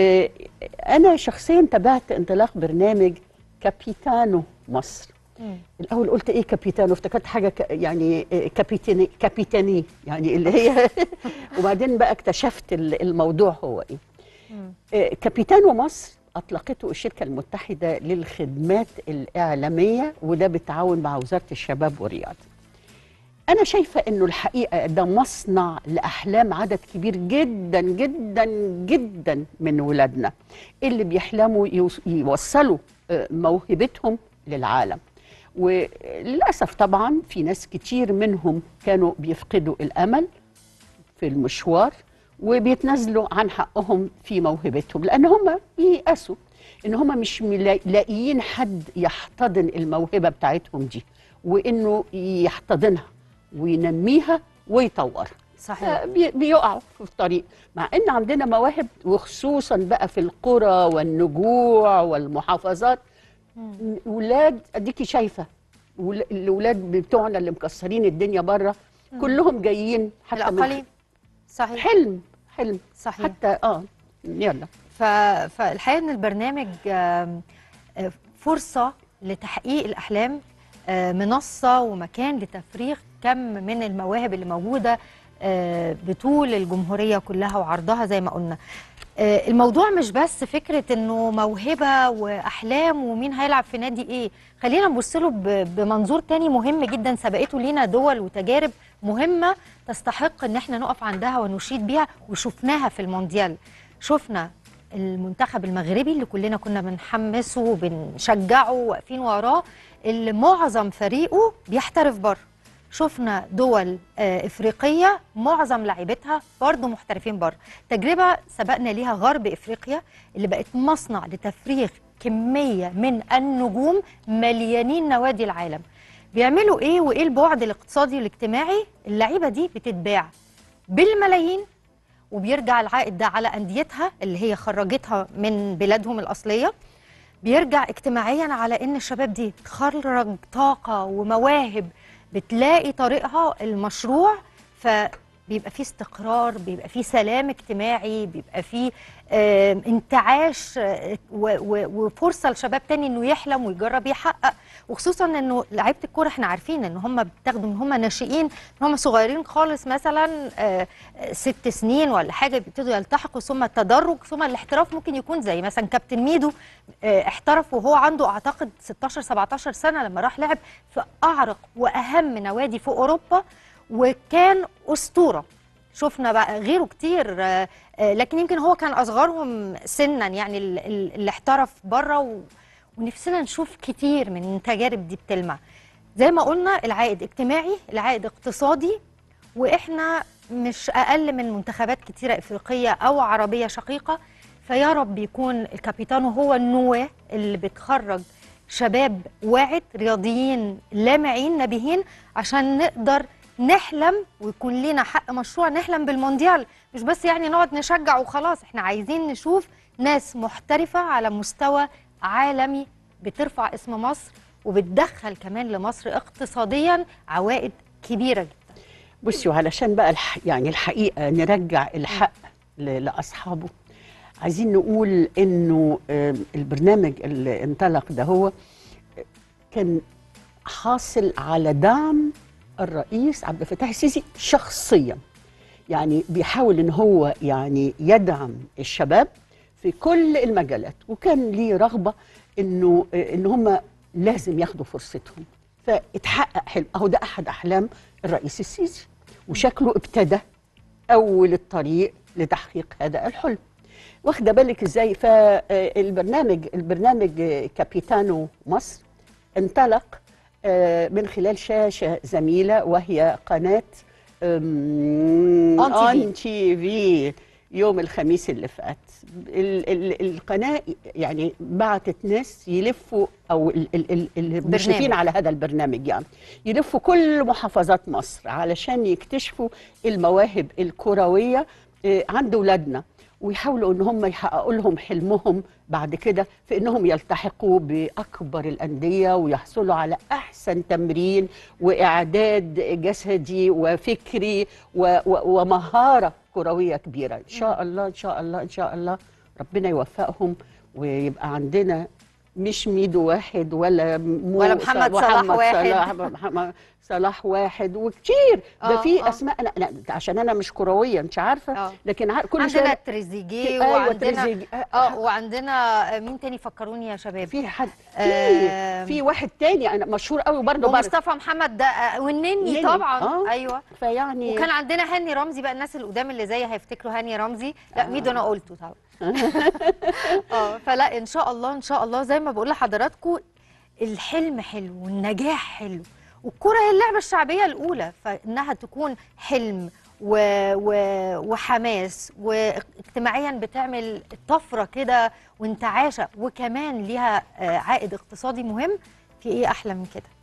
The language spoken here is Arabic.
آه، أنا شخصيا تابعت انطلاق برنامج كابيتانو مصر مم. الأول قلت إيه كابيتانو افتكرت حاجة ك... يعني آه، كابيتاني كابيتاني يعني اللي هي وبعدين بقى اكتشفت الموضوع هو إيه مم. آه، كابيتانو مصر أطلقته الشركة المتحدة للخدمات الإعلامية وده بالتعاون مع وزارة الشباب والرياضة أنا شايفة إنه الحقيقة ده مصنع لأحلام عدد كبير جدا جدا جدا من ولادنا اللي بيحلموا يوصلوا آه، موهبتهم للعالم وللأسف طبعا في ناس كتير منهم كانوا بيفقدوا الأمل في المشوار وبيتنازلوا عن حقهم في موهبتهم لأن هم ييأسوا إن هم مش لاقيين حد يحتضن الموهبة بتاعتهم دي وإنه يحتضنها وينميها ويطورها صحيح آه، بيقعوا في الطريق مع ان عندنا مواهب وخصوصا بقى في القرى والنجوع والمحافظات ولاد اديكي شايفه الاولاد بتوعنا اللي مكسرين الدنيا بره كلهم جايين حتى الاقاليم صحيح حلم حلم صحيح حتى اه يلا ف... فالحقيقه ان البرنامج آه، فرصه لتحقيق الاحلام آه، منصه ومكان لتفريغ كم من المواهب اللي موجوده آه، بطول الجمهوريه كلها وعرضها زي ما قلنا آه، الموضوع مش بس فكره انه موهبه واحلام ومين هيلعب في نادي ايه خلينا نبص له بمنظور تاني مهم جدا سبقته لينا دول وتجارب مهمه تستحق ان احنا نقف عندها ونشيد بيها وشفناها في المونديال شفنا المنتخب المغربي اللي كلنا كنا بنحمسه وبنشجعه واقفين وراه اللي معظم فريقه بيحترف بره شفنا دول آه، افريقيه معظم لعيبتها برضه محترفين بره تجربه سبقنا ليها غرب افريقيا اللي بقت مصنع لتفريغ كميه من النجوم مليانين نوادي العالم بيعملوا ايه وايه البعد الاقتصادي والاجتماعي اللعيبه دي بتتباع بالملايين وبيرجع العائد ده على انديتها اللي هي خرجتها من بلادهم الاصليه بيرجع اجتماعيا على ان الشباب دي تخرج طاقه ومواهب بتلاقي طريقها المشروع ف بيبقى فيه استقرار بيبقى فيه سلام اجتماعي بيبقى فيه انتعاش آه، وفرصه لشباب تاني انه يحلم ويجرب يحقق وخصوصا انه لعيبه الكوره احنا عارفين ان هم بتاخدوا من هم ناشئين ان هم صغيرين خالص مثلا آه، ست سنين ولا حاجه بيبتدوا يلتحقوا ثم التدرج ثم الاحتراف ممكن يكون زي مثلا كابتن ميدو آه، احترف وهو عنده اعتقد 16 17 سنه لما راح لعب في اعرق واهم نوادي في اوروبا وكان اسطوره شفنا بقى غيره كتير آه، آه، لكن يمكن هو كان اصغرهم سنا يعني اللي احترف بره ونفسنا نشوف كتير من التجارب دي بتلمع زي ما قلنا العائد اجتماعي العائد اقتصادي واحنا مش اقل من منتخبات كتيره افريقيه او عربيه شقيقه فيا رب يكون الكابيتانو هو النواه اللي بتخرج شباب واعد رياضيين لامعين نبيهين عشان نقدر نحلم ويكون لنا حق مشروع نحلم بالمونديال مش بس يعني نقعد نشجع وخلاص احنا عايزين نشوف ناس محترفة على مستوى عالمي بترفع اسم مصر وبتدخل كمان لمصر اقتصاديا عوائد كبيرة جدا بصي علشان بقى الح... يعني الحقيقة نرجع الحق ل... لأصحابه عايزين نقول انه البرنامج اللي انطلق ده هو كان حاصل على دعم الرئيس عبد الفتاح السيسي شخصيا يعني بيحاول ان هو يعني يدعم الشباب في كل المجالات وكان ليه رغبه انه ان هم لازم ياخدوا فرصتهم فاتحقق حلم اهو ده احد احلام الرئيس السيسي وشكله ابتدى اول الطريق لتحقيق هذا الحلم واخده بالك ازاي فالبرنامج البرنامج كابيتانو مصر انطلق آه، من خلال شاشه زميله وهي قناه اون تي في يوم الخميس اللي فات ال ال القناه يعني بعتت ناس يلفوا او المشرفين على هذا البرنامج يعني يلفوا كل محافظات مصر علشان يكتشفوا المواهب الكرويه آه، عند اولادنا ويحاولوا ان هم يحققوا لهم حلمهم بعد كده في انهم يلتحقوا باكبر الانديه ويحصلوا على احسن تمرين واعداد جسدي وفكري ومهاره كرويه كبيره ان شاء الله ان شاء الله ان شاء الله ربنا يوفقهم ويبقى عندنا مش ميدو واحد ولا ولا محمد صلاح, صلاح واحد صلاح, صلاح واحد وكتير ده آه، في آه. اسماء لا, لا عشان انا مش كرويه مش عارفه أوه. لكن عارف كل عندنا تريزيجيه آه، وعندنا أيوة، تريزيجي. اه وعندنا مين تاني فكروني يا شباب في حد في آه. واحد تاني انا مشهور قوي برضه ومصطفى محمد ده والنني طبعا آه. ايوه فيعني وكان عندنا هاني رمزي بقى الناس القدام اللي زيي هيفتكروا هاني رمزي لا آه. ميدو انا قلته طبعا اه فلا ان شاء الله ان شاء الله زي ما بقول لحضراتكم الحلم حلو والنجاح حلو والكرة هي اللعبة الشعبية الأولى فإنها تكون حلم و... و... وحماس واجتماعيا بتعمل طفرة كده وانتعاشة وكمان ليها آه، عائد اقتصادي مهم في إيه أحلى من كده